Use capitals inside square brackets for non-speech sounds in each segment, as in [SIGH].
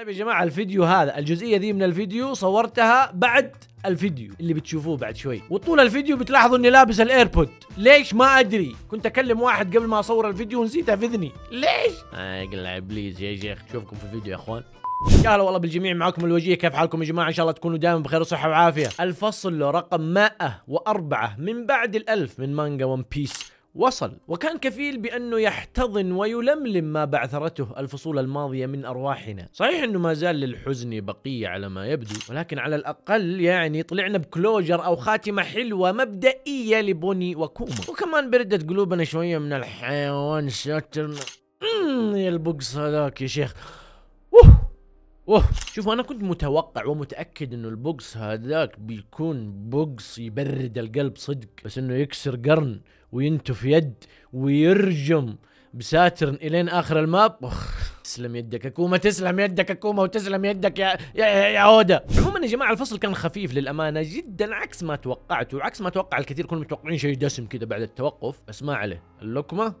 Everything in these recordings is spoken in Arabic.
طيب يا جماعه الفيديو هذا الجزئيه ذي من الفيديو صورتها بعد الفيديو اللي بتشوفوه بعد شوي وطول الفيديو بتلاحظوا اني لابس الايربود ليش ما ادري كنت اكلم واحد قبل ما اصور الفيديو ونسيته في اذني ليش اقلع ابليس يا شيخ اشوفكم في الفيديو يا اخوان يا هلا والله بالجميع معكم الوجيه كيف حالكم يا جماعه ان شاء الله تكونوا دائما بخير وصحه وعافيه الفصل رقم 104 من بعد الالف من مانجا ون بيس وصل وكان كفيل بأنه يحتضن ويلملم ما بعثرته الفصول الماضية من أرواحنا صحيح أنه ما زال للحزن بقية على ما يبدو ولكن على الأقل يعني طلعنا بكلوجر أو خاتمة حلوة مبدئية لبوني وكوما وكمان بردت قلوبنا شوية من الحيوان شاتر يا البقص هذاك يا شيخ أوه. اوه شوف انا كنت متوقع ومتاكد انه البوكس هذاك بيكون بوكس يبرد القلب صدق بس انه يكسر قرن وينتف يد ويرجم بساترن الين اخر الماب اخ تسلم يدك اكوما تسلم يدك اكوما وتسلم يدك يا يا يا اودا عموما يا جماعه الفصل كان خفيف للامانه جدا عكس ما توقعت وعكس ما توقع الكثير كلهم متوقعين شيء دسم كذا بعد التوقف بس ما عليه اللقمه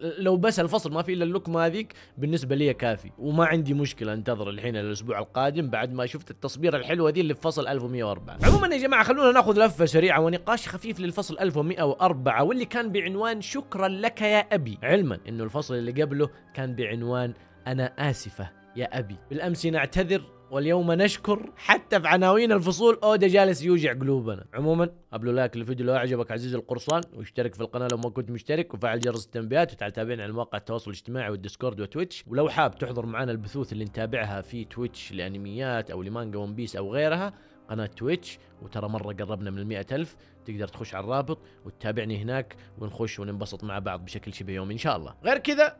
لو بس الفصل ما في الا اللقمه هذيك بالنسبه لي كافي وما عندي مشكله انتظر الحين الاسبوع القادم بعد ما شفت التصبيره الحلوه دي اللي في فصل 1104 عموما يا جماعه خلونا ناخذ لفه سريعه ونقاش خفيف للفصل 1104 واللي كان بعنوان شكرا لك يا ابي علما انه الفصل اللي قبله كان بعنوان انا اسفه يا ابي بالامس نعتذر واليوم نشكر حتى في عناوين الفصول اودا جالس يوجع قلوبنا عموما قبل لايك للفيديو لو اعجبك عزيزي القرصان واشترك في القناه لو ما كنت مشترك وفعل جرس التنبيهات وتعال تابعنا على مواقع التواصل الاجتماعي والديسكورد وتويتش ولو حاب تحضر معنا البثوث اللي نتابعها في تويتش لانميات او لمانجا ون بيس او غيرها قناة تويتش وترى مرة قربنا من المئة ألف تقدر تخش على الرابط وتتابعني هناك ونخش وننبسط مع بعض بشكل شبه يومي إن شاء الله غير كذا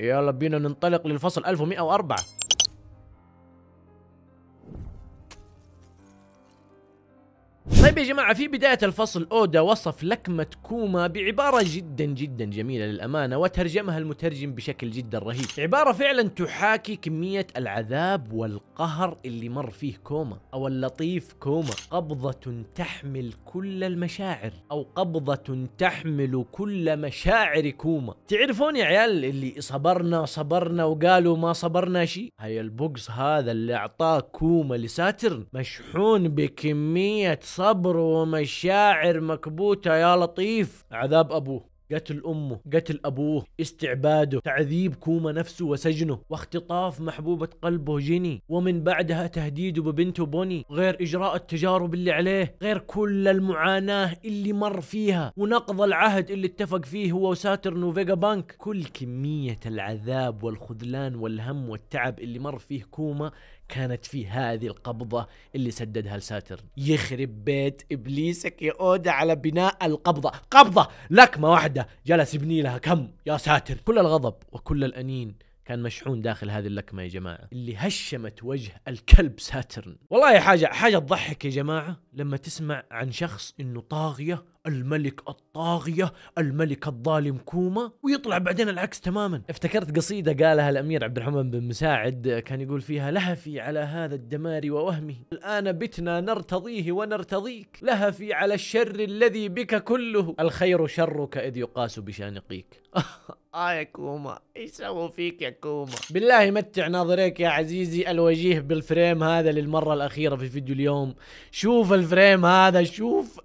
يلا بينا ننطلق للفصل 1104 طيب يا جماعة في بداية الفصل أودا وصف لكمة كوما بعبارة جدا جدا جميلة للأمانة وترجمها المترجم بشكل جدا رهيب عبارة فعلا تحاكي كمية العذاب والقهر اللي مر فيه كوما أو اللطيف كوما قبضة تحمل كل المشاعر أو قبضة تحمل كل مشاعر كوما تعرفون يا عيال اللي صبرنا صبرنا وقالوا ما صبرنا شيء هاي البوكس هذا اللي أعطاه كوما لساترن مشحون بكمية صبر صبر ومشاعر مكبوتة يا لطيف عذاب أبوه قتل امه قتل ابوه استعباده تعذيب كوما نفسه وسجنه واختطاف محبوبة قلبه جيني ومن بعدها تهديده ببنته بوني غير اجراء التجارب اللي عليه غير كل المعاناة اللي مر فيها ونقض العهد اللي اتفق فيه هو وساترن وفيجا بانك كل كمية العذاب والخذلان والهم والتعب اللي مر فيه كوما كانت في هذه القبضة اللي سددها لساترن يخرب بيت إبليسك يا أودا على بناء القبضة قبضة لكمة واحدة جلس يبني لها كم يا ساتر كل الغضب وكل الأنين كان مشحون داخل هذه اللكمه يا جماعه اللي هشمت وجه الكلب ساترن والله حاجه حاجه تضحك يا جماعه لما تسمع عن شخص انه طاغيه الملك الطاغية الملك الظالم كوما ويطلع بعدين العكس تماما افتكرت قصيدة قالها الأمير عبد الرحمن بن مساعد كان يقول فيها لهفي على هذا الدمار ووهمه الآن بتنا نرتضيه ونرتضيك لهفي على الشر الذي بك كله الخير شرك إذ يقاس بشانقيك [LAUGHS] آه يا كوما ايش سووا فيك يا كوما بالله متع ناظريك يا عزيزي الوجيه بالفريم هذا للمرة الأخيرة في فيديو اليوم شوف الفريم هذا شوف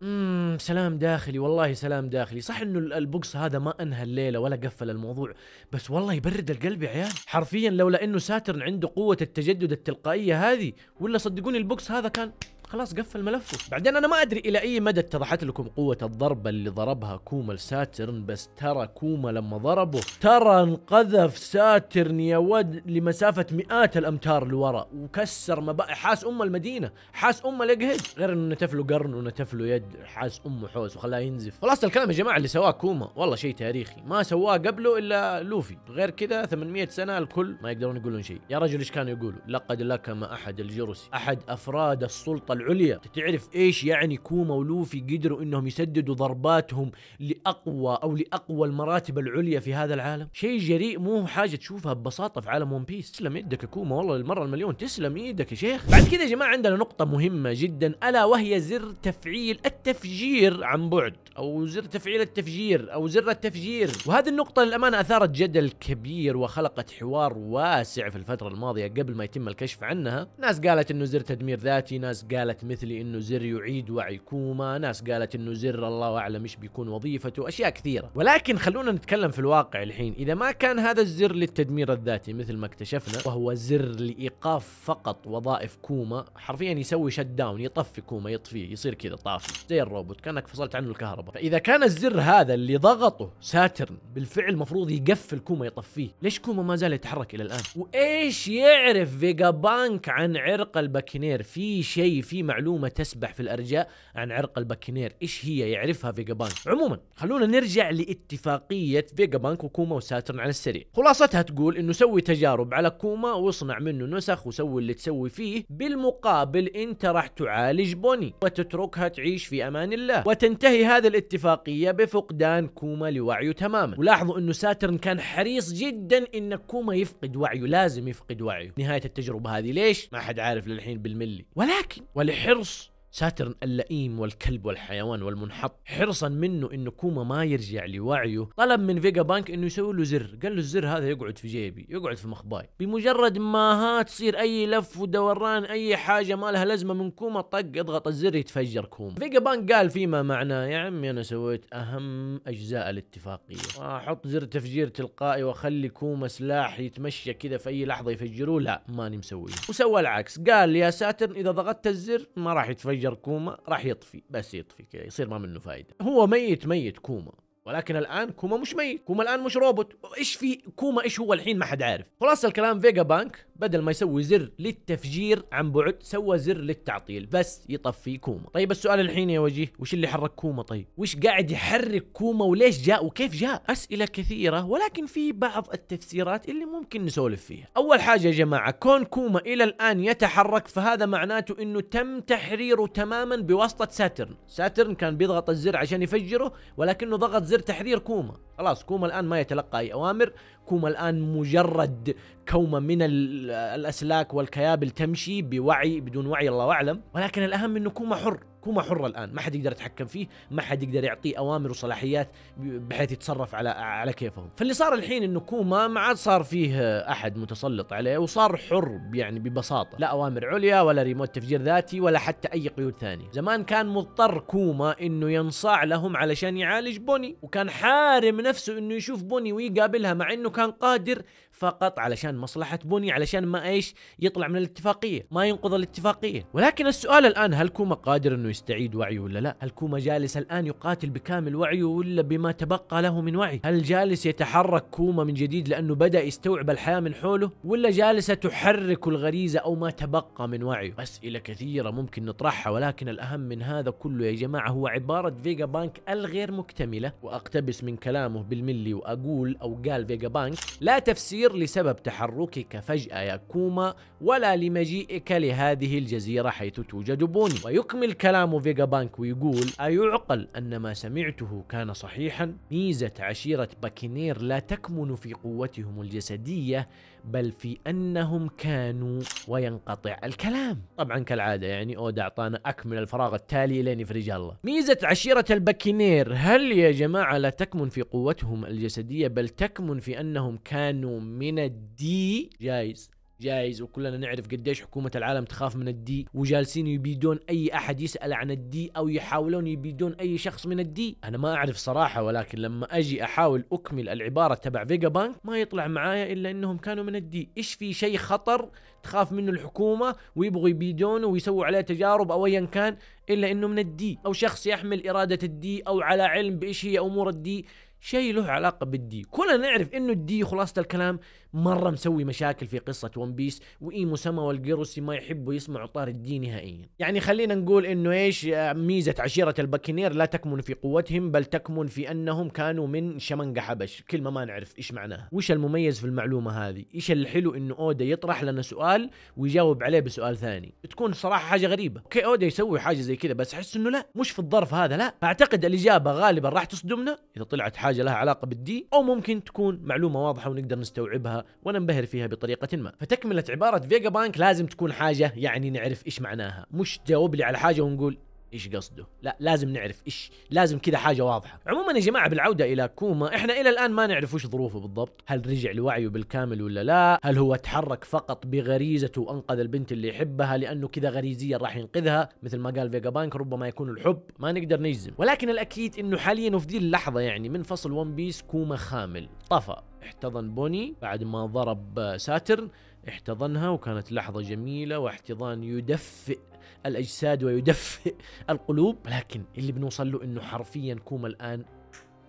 مم سلام داخلي والله سلام داخلي صح انه البوكس هذا ما انهى الليله ولا قفل الموضوع بس والله يبرد القلب يا عيال حرفيا لولا انه ساترن عنده قوه التجدد التلقائيه هذه ولا صدقوني البوكس هذا كان خلاص قفل ملفه بعدين انا ما ادري الى اي مدى اتضحت لكم قوه الضربه اللي ضربها كوما لساترن بس ترى كوما لما ضربه ترى انقذف ساترن يا ود لمسافه مئات الامتار لورا وكسر مبا حاس ام المدينه حاس امه لقهد غير انه نتف له قرن ونتف له يد حاس امه حوس وخلاه ينزف خلاص الكلام يا جماعه اللي سواه كوما والله شيء تاريخي ما سواه قبله الا لوفي غير كذا 800 سنه الكل ما يقدرون يقولون شيء يا رجل ايش كانوا يقولوا لقد لكم احد الجرس احد افراد السلطه العليا تعرف ايش يعني كوما ولوفي قدروا انهم يسددوا ضرباتهم لاقوى او لاقوى المراتب العليا في هذا العالم شيء جريء مو حاجه تشوفها ببساطه في عالم ون بيس تسلم يدك يا كوما والله للمره المليون تسلم ايدك يا شيخ بعد كذا يا جماعه عندنا نقطه مهمه جدا الا وهي زر تفعيل التفجير عن بعد او زر تفعيل التفجير او زر التفجير وهذه النقطه للامانه اثارت جدل كبير وخلقت حوار واسع في الفتره الماضيه قبل ما يتم الكشف عنها ناس قالت انه زر تدمير ذاتي ناس قالت قالت مثلي انه زر يعيد وعي كوما ناس قالت انه زر الله اعلم ايش بيكون وظيفته اشياء كثيره ولكن خلونا نتكلم في الواقع الحين اذا ما كان هذا الزر للتدمير الذاتي مثل ما اكتشفنا وهو زر لايقاف فقط وظائف كوما حرفيا يسوي شت داون يطفي كوما يطفيه يصير كذا طافي زي الروبوت كانك فصلت عنه الكهرباء فاذا كان الزر هذا اللي ضغطه ساترن بالفعل المفروض يقفل كوما يطفيه ليش كوما ما زال يتحرك الى الان وايش يعرف فيجا بانك عن عرق الباكينير في شيء في في معلومه تسبح في الارجاء عن عرق الباكنير ايش هي يعرفها فيجا بانك عموما خلونا نرجع لاتفاقيه فيجا بانك وكوما وساترن على السريع خلاصتها تقول انه سوي تجارب على كوما واصنع منه نسخ وسوي اللي تسوي فيه بالمقابل انت راح تعالج بوني وتتركها تعيش في امان الله وتنتهي هذه الاتفاقيه بفقدان كوما لوعيه تماما ولاحظوا انه ساترن كان حريص جدا ان كوما يفقد وعيه لازم يفقد وعيه نهايه التجربه هذه ليش ما حد عارف للحين بالملي ولكن ولكن والحرص ساترن اللئيم والكلب والحيوان والمنحط حرصا منه انه كوما ما يرجع لوعيه طلب من فيجا بانك انه يسوي له زر قال له الزر هذا يقعد في جيبي يقعد في مخباي بمجرد ما ها تصير اي لف ودوران اي حاجه ما لها لازمه من كوما طق اضغط الزر يتفجر كوما فيجا بانك قال فيما معناه يا عمي انا سويت اهم اجزاء الاتفاقيه احط زر تفجير تلقائي واخلي كوما سلاح يتمشى كذا في اي لحظه يفجروه لا ماني مسويه وسوى العكس قال يا ساترن اذا ضغطت الزر ما راح يتفجر شجر كوما راح يطفي بس يطفي كذا يصير ما منه فايده هو ميت ميت كوما ولكن الان كوما مش ميت كوما الان مش روبوت ايش في كوما ايش هو الحين ما حد عارف خلاص الكلام فيجا بانك بدل ما يسوي زر للتفجير عن بعد سوى زر للتعطيل بس يطفي كوما طيب السؤال الحين يا وجيه وش اللي حرك كوما طيب وش قاعد يحرك كوما وليش جاء وكيف جاء اسئله كثيره ولكن في بعض التفسيرات اللي ممكن نسولف فيها اول حاجه يا جماعه كون كوما الى الان يتحرك فهذا معناته انه تم تحريره تماما بواسطه ساترن ساترن كان بيضغط الزر عشان يفجره ولكنه ضغط زر تحرير كوما خلاص كوما الان ما يتلقى اي اوامر كوما الان مجرد كوما من الاسلاك والكيابل تمشي بوعي بدون وعي الله اعلم ولكن الاهم انه كوما حر كوما حر الان ما حد يقدر يتحكم فيه ما حد يقدر يعطيه اوامر وصلاحيات بحيث يتصرف على على كيفهم فاللي صار الحين انه كوما ما عاد صار فيه احد متسلط عليه وصار حر يعني ببساطه لا اوامر عليا ولا ريموت تفجير ذاتي ولا حتى اي قيود ثانيه زمان كان مضطر كوما انه ينصاع لهم علشان يعالج بوني وكان حارم نفسه انه يشوف بوني ويقابلها مع انه كان قادر فقط علشان مصلحة بوني علشان ما ايش يطلع من الاتفاقية ما ينقض الاتفاقية ولكن السؤال الان هل كوما قادر انه يستعيد وعيه ولا لا هل كوما جالس الان يقاتل بكامل وعيه ولا بما تبقى له من وعي هل جالس يتحرك كوما من جديد لانه بدا يستوعب الحياة من حوله ولا جالسة تحرك الغريزة او ما تبقى من وعيه اسئلة كثيرة ممكن نطرحها ولكن الاهم من هذا كله يا جماعة هو عبارة فيجا بانك الغير مكتملة واقتبس من كلامه بالملي واقول او قال فيجا بانك لا تفسير لسبب تحركك فجأة يا كوما ولا لمجيئك لهذه الجزيرة حيث توجد بوني ويكمل كلام فيجا بانك ويقول أيعقل أن ما سمعته كان صحيحا ميزة عشيرة باكينير لا تكمن في قوتهم الجسدية بل في أنهم كانوا وينقطع الكلام طبعا كالعادة يعني أودا أعطانا أكمل الفراغ التالي لين يفرج الله ميزة عشيرة البكينير هل يا جماعة لا تكمن في قوتهم الجسدية بل تكمن في أنهم كانوا من الدي جايز جايز وكلنا نعرف قديش حكومة العالم تخاف من الدي وجالسين يبيدون أي أحد يسأل عن الدي أو يحاولون يبيدون أي شخص من الدي أنا ما أعرف صراحة ولكن لما أجي أحاول أكمل العبارة تبع فيجا بانك ما يطلع معايا إلا إنهم كانوا من الدي إيش في شيء خطر تخاف منه الحكومة ويبغوا يبيدونه ويسووا عليه تجارب أو أيا كان إلا إنه من الدي أو شخص يحمل إرادة الدي أو على علم بإيش هي أمور الدي شيء له علاقة بالدي كلنا نعرف انه الدي خلاصة الكلام مرة مسوي مشاكل في قصة ون بيس وايمو سما والجيروسي ما يحبوا يسمعوا طار الدي نهائيا يعني خلينا نقول انه ايش آه، ميزة عشيرة الباكينير لا تكمن في قوتهم بل تكمن في انهم كانوا من شمنقة حبش كلمة ما نعرف ايش معناها وش المميز في المعلومة هذه ايش الحلو انه اودا يطرح لنا سؤال ويجاوب عليه بسؤال ثاني تكون صراحة حاجة غريبة اوكي اودا يسوي حاجة زي كذا بس احس انه لا مش في الظرف هذا لا اعتقد الاجابة غالبا راح تصدمنا اذا طلعت حاجة حاجه لها علاقه بالدي او ممكن تكون معلومه واضحه ونقدر نستوعبها وننبهر فيها بطريقه ما فتكمله عباره فيجا بانك لازم تكون حاجه يعني نعرف ايش معناها مش تجاوب لي على حاجه ونقول ايش قصده لا لازم نعرف ايش لازم كذا حاجه واضحه عموما يا جماعه بالعوده الى كوما احنا الى الان ما نعرف وش ظروفه بالضبط هل رجع لوعيه بالكامل ولا لا هل هو تحرك فقط بغريزته وانقذ البنت اللي يحبها لانه كذا غريزيا راح ينقذها مثل ما قال فيجا بانك ربما يكون الحب ما نقدر نجزم ولكن الاكيد انه حاليا وفي ذي اللحظه يعني من فصل ون بيس كوما خامل طفى احتضن بوني بعد ما ضرب ساترن احتضنها وكانت لحظة جميلة واحتضان يدفئ الأجساد ويدفئ القلوب لكن اللي بنوصل له أنه حرفيا كوما الآن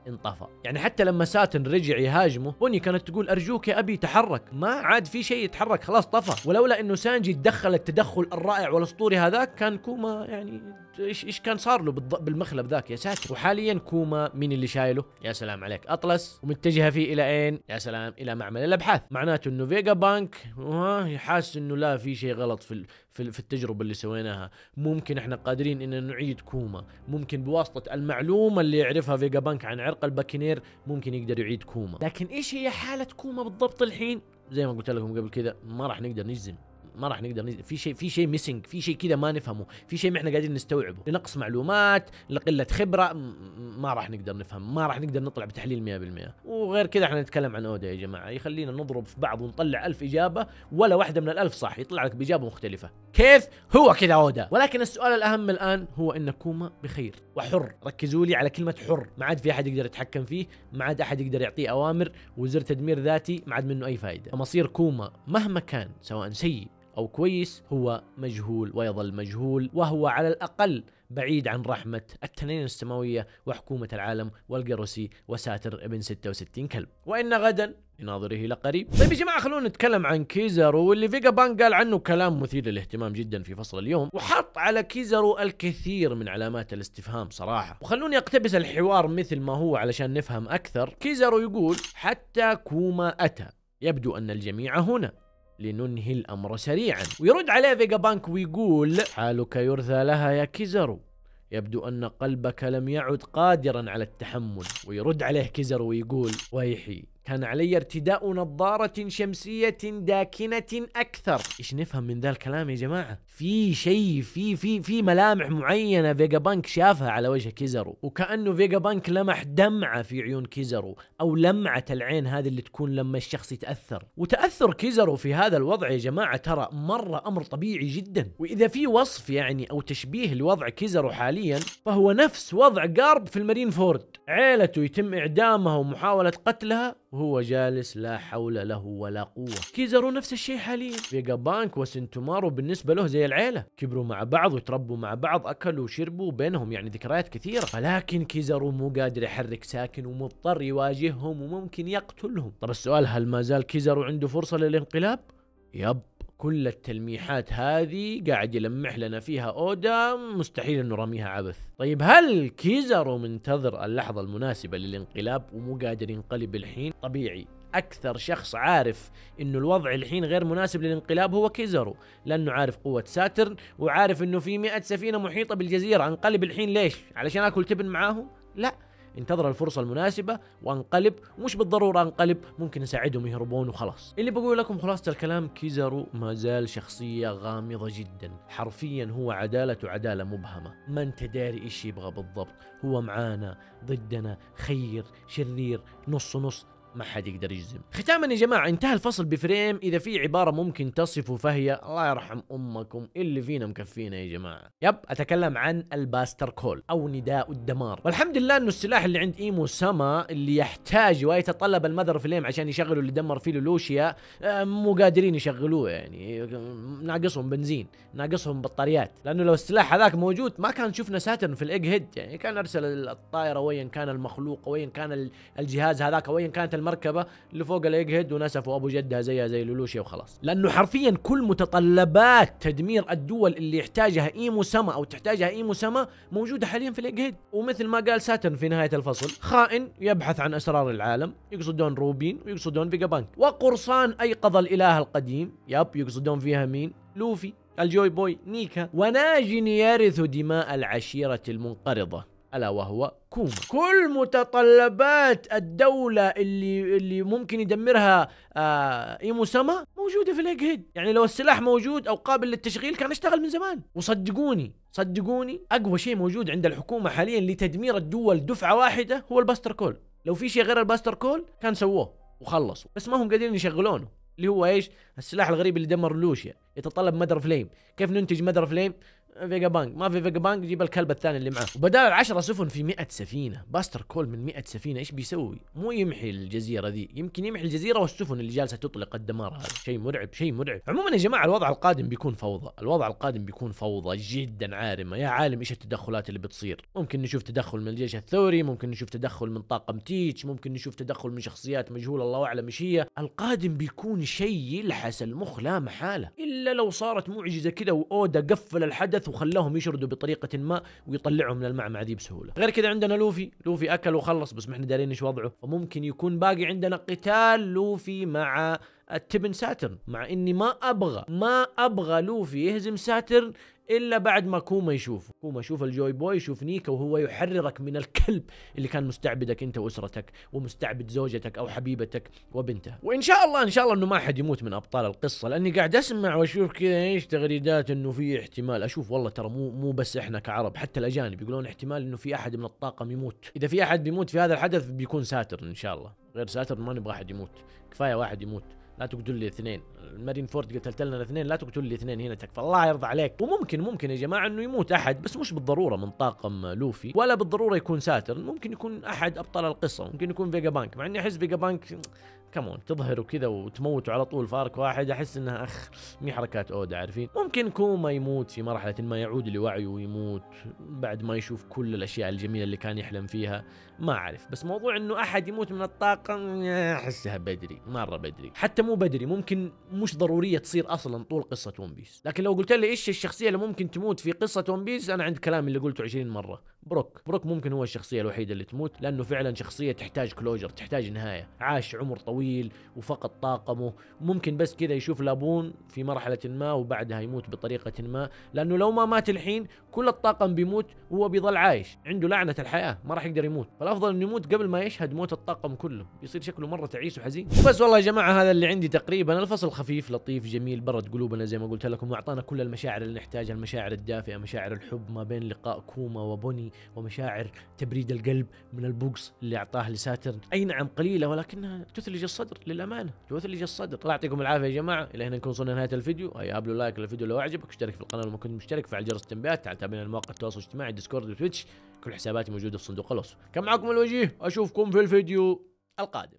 انطفى يعني حتى لما ساتن رجع يهاجمه بوني كانت تقول ارجوك يا ابي تحرك ما عاد في شيء يتحرك خلاص طفى ولولا انه سانجي تدخل التدخل الرائع والاسطوري هذاك كان كوما يعني ايش ايش كان صار له بالمخلب ذاك يا ساتر وحاليا كوما مين اللي شايله يا سلام عليك اطلس ومتجهه فيه الى اين يا سلام الى معمل الابحاث معناته انه فيجا بانك آه، حاسس انه لا في شيء غلط في في, في التجربة اللي سويناها ممكن احنا قادرين ان نعيد كوما ممكن بواسطة المعلومة اللي يعرفها فيجا بانك عن عرق الباكينير ممكن يقدر يعيد كوما لكن ايش هي حالة كوما بالضبط الحين زي ما قلت لكم قبل كذا ما راح نقدر نجزم ما راح نقدر نز... في شيء في شيء ميسنج في شيء كذا ما نفهمه في شيء ما احنا قاعدين نستوعبه لنقص معلومات لقله خبره ما راح نقدر نفهم ما راح نقدر نطلع بتحليل 100% وغير كذا احنا نتكلم عن اودا يا جماعه يخلينا نضرب في بعض ونطلع ألف اجابه ولا واحده من الألف صح يطلع لك باجابه مختلفه كيف هو كذا اودا ولكن السؤال الاهم الان هو ان كوما بخير وحر ركزوا لي على كلمه حر ما عاد في احد يقدر يتحكم فيه ما عاد احد يقدر يعطيه اوامر وزر تدمير ذاتي ما عاد منه اي فائده فمصير كوما مهما كان سواء سيء أو كويس هو مجهول ويظل مجهول وهو على الأقل بعيد عن رحمة التنين السماوية وحكومة العالم والقرسي وساتر ابن 66 كلب وإن غدا لناظره لقريب طيب يا جماعة خلونا نتكلم عن كيزارو واللي فيجا بان قال عنه كلام مثير للاهتمام جدا في فصل اليوم وحط على كيزارو الكثير من علامات الاستفهام صراحة وخلوني اقتبس الحوار مثل ما هو علشان نفهم أكثر كيزارو يقول حتى كوما أتى يبدو أن الجميع هنا لننهي الأمر سريعا ويرد عليه فيجا بانك ويقول حالك يرثى لها يا كيزرو يبدو أن قلبك لم يعد قادرا على التحمل ويرد عليه كيزرو ويقول ويحي كان علي ارتداء نظارة شمسية داكنة أكثر إيش نفهم من ذا الكلام يا جماعة في شيء في في في ملامح معينة فيجا بانك شافها على وجه كيزرو وكأنه فيجا بانك لمح دمعة في عيون كيزرو أو لمعة العين هذه اللي تكون لما الشخص يتأثر وتأثر كيزرو في هذا الوضع يا جماعة ترى مرة أمر طبيعي جدا وإذا في وصف يعني أو تشبيه لوضع كيزرو حاليا فهو نفس وضع قارب في المارين فورد عيلته يتم إعدامها ومحاولة قتلها وهو جالس لا حول له ولا قوة كيزارو نفس الشيء حاليا فيجا بانك وسنتومارو بالنسبة له زي العيلة كبروا مع بعض وتربوا مع بعض أكلوا وشربوا بينهم يعني ذكريات كثيرة ولكن كيزارو مو قادر يحرك ساكن ومضطر يواجههم وممكن يقتلهم طب السؤال هل ما زال كيزارو عنده فرصة للانقلاب؟ يب كل التلميحات هذه قاعد يلمح لنا فيها اودا مستحيل انه رميها عبث طيب هل كيزارو منتظر اللحظه المناسبه للانقلاب ومو قادر ينقلب الحين طبيعي اكثر شخص عارف انه الوضع الحين غير مناسب للانقلاب هو كيزارو لانه عارف قوه ساترن وعارف انه في 100 سفينه محيطه بالجزيره انقلب الحين ليش علشان اكل تبن معاهم لا انتظر الفرصه المناسبه وانقلب ومش بالضروره انقلب ممكن اساعدهم يهربون وخلاص اللي بقول لكم خلاصه الكلام كيزارو ما زال شخصيه غامضه جدا حرفيا هو عداله عداله مبهمه ما انت داري ايش يبغى بالضبط هو معانا ضدنا خير شرير نص نص ما حد يقدر يجزم ختاما يا جماعه انتهى الفصل بفريم اذا في عباره ممكن تصفه فهي الله يرحم امكم اللي فينا مكفينا يا جماعه يب اتكلم عن الباستر كول او نداء الدمار والحمد لله انه السلاح اللي عند ايمو سما اللي يحتاج ويتطلب المذر فليم عشان يشغلوا اللي دمر فيه لوشيا آه، مو قادرين يشغلوه يعني ناقصهم بنزين ناقصهم بطاريات لانه لو السلاح هذاك موجود ما كان شفنا ساترن في الايج هيد يعني كان ارسل الطائره وين كان المخلوق وين كان الجهاز هذاك وين كانت المركبه فوق الايج هيد ونسفوا ابو جدها زيها زي لولوشيا وخلاص لانه حرفيا كل متطلبات تدمير الدول اللي يحتاجها ايمو سما او تحتاجها ايمو سما موجوده حاليا في الايج هيد ومثل ما قال ساتن في نهايه الفصل خائن يبحث عن اسرار العالم يقصدون روبين ويقصدون فيجا بانك وقرصان ايقظ الاله القديم ياب يقصدون فيها مين لوفي الجوي بوي نيكا وناجٍ يرث دماء العشيرة المنقرضة الا وهو كوما كل متطلبات الدوله اللي اللي ممكن يدمرها آه ايمو سما موجوده في الايج هيد يعني لو السلاح موجود او قابل للتشغيل كان اشتغل من زمان وصدقوني صدقوني اقوى شيء موجود عند الحكومه حاليا لتدمير الدول دفعه واحده هو الباستر كول لو في شيء غير الباستر كول كان سووه وخلصوا بس ما هم قادرين يشغلونه اللي هو ايش السلاح الغريب اللي دمر لوشيا يتطلب مدر فليم كيف ننتج مدر فليم فيجا بانج ما في فيجا بانج جيب الكلب الثاني اللي معاه وبدال العشرة سفن في 100 سفينة باستر كول من 100 سفينة ايش بيسوي مو يمحي الجزيرة ذي يمكن يمحي الجزيرة والسفن اللي جالسة تطلق الدمار هذا شيء مرعب شيء مرعب عموما يا جماعة الوضع القادم بيكون فوضى الوضع القادم بيكون فوضى جدا عارمة يا عالم ايش التدخلات اللي بتصير ممكن نشوف تدخل من الجيش الثوري ممكن نشوف تدخل من طاقم تيتش ممكن نشوف تدخل من شخصيات مجهولة الله اعلم ايش هي القادم بيكون شيء يلحس المخ لا محالة الا لو صارت معجزة كذا واودا قفل الحدث الحدث وخلاهم يشردوا بطريقه ما ويطلعهم من المعمعه ذي بسهوله غير كذا عندنا لوفي لوفي اكل وخلص بس ما احنا دارين ايش وضعه فممكن يكون باقي عندنا قتال لوفي مع التبن ساترن مع اني ما ابغى ما ابغى لوفي يهزم ساترن الا بعد ما كوما يشوفه كوما يشوف الجوي بوي يشوف نيكا وهو يحررك من الكلب اللي كان مستعبدك انت واسرتك ومستعبد زوجتك او حبيبتك وبنتها وان شاء الله ان شاء الله انه ما حد يموت من ابطال القصه لاني قاعد اسمع واشوف كذا ايش تغريدات انه في احتمال اشوف والله ترى مو مو بس احنا كعرب حتى الاجانب يقولون احتمال انه في احد من الطاقم يموت اذا في احد بيموت في هذا الحدث بيكون ساتر ان شاء الله غير ساتر ما نبغى احد يموت كفايه واحد يموت لا تقتل لي اثنين المارين فورد قتلت لنا الاثنين لا تقتل لي اثنين هنا تكفى الله يرضى عليك وممكن ممكن يا جماعه انه يموت احد بس مش بالضروره من طاقم لوفي ولا بالضروره يكون ساترن ممكن يكون احد ابطال القصه ممكن يكون فيجا بانك مع اني احس فيجا بانك كمون تظهروا كذا وتموتوا على طول فارك واحد احس انها اخ مي حركات اودا عارفين ممكن كوما يموت في مرحله ما يعود لوعيه ويموت بعد ما يشوف كل الاشياء الجميله اللي كان يحلم فيها ما اعرف بس موضوع انه احد يموت من الطاقم احسها بدري مره بدري حتى مو بدري ممكن مش ضروريه تصير اصلا طول قصه ون بيس لكن لو قلت لي ايش الشخصيه اللي ممكن تموت في قصه ون بيس انا عند كلامي اللي قلته 20 مره بروك بروك ممكن هو الشخصيه الوحيده اللي تموت لانه فعلا شخصيه تحتاج كلوجر تحتاج نهايه عاش عمر طويل وفقد طاقمه ممكن بس كذا يشوف لابون في مرحله ما وبعدها يموت بطريقه ما لانه لو ما مات الحين كل الطاقم بيموت وهو بيظل عايش عنده لعنه الحياه ما راح يقدر يموت فالافضل انه يموت قبل ما يشهد موت الطاقم كله بيصير شكله مره تعيس وحزين بس والله يا جماعه هذا اللي عندي تقريبا الفصل خفيف خفيف لطيف جميل برد قلوبنا زي ما قلت لكم واعطانا كل المشاعر اللي نحتاجها المشاعر الدافئه مشاعر الحب ما بين لقاء كوما وبوني ومشاعر تبريد القلب من البوكس اللي اعطاه لساترن اي نعم قليله ولكنها تثلج الصدر للامانه تثلج الصدر الله يعطيكم العافيه يا جماعه الى هنا نكون وصلنا نهايه الفيديو اي ابلو لايك للفيديو لو اعجبك اشترك في القناه لو ما كنت مشترك فعل جرس التنبيهات تعال تابعنا على مواقع التواصل الاجتماعي ديسكورد وتويتش كل حساباتي موجوده في صندوق الوصف كان معكم الوجيه اشوفكم في الفيديو القادم